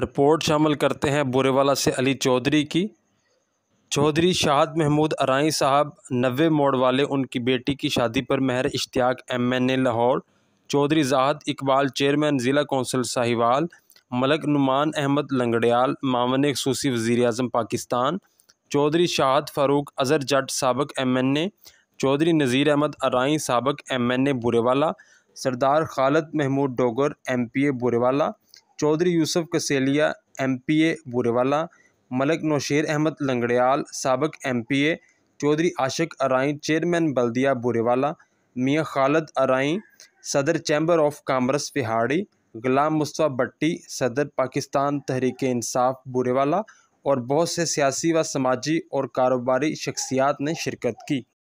report शामिल करते हैं बुरेवाला से अली चौधरी की चौधरी शाहद महमूद अराई साहब नवे मोड़ वाले उनकी बेटी की शादी पर Mehr Ishtiaq M N A Lahore Chaudhry Zahid Iqbal chairman ज़िला कौंसल साहिवाल मलक नुमान अहमद लंगड़ियाल मामन खसूसी वज़ी अजम पाकिस्तान चौधरी शाहद फ़ारूक अजहर जट सबक M N A Chaudhry Nazir Ahmed Arain सबक M N A Burewala Sardar Khalid Mahmood Dogar M P A Burewala Chaudhry Yousuf Kasselia MPA Burewala Malik Nausher Ahmed Langrial सबक एमपीए चौधरी आशिक अराई चेयरमैन बल्दिया बुरेवाला मियाँ खालद अराई सदर चैम्बर ऑफ कामर्स पिहाड़ी गुलाम मुस्तफ़ा भट्टी सदर पाकिस्तान तहरीक इंसाफ बुरेवाला और बहुत से सियासी व समाजी और कारोबारी शख्सियात ने शिरकत की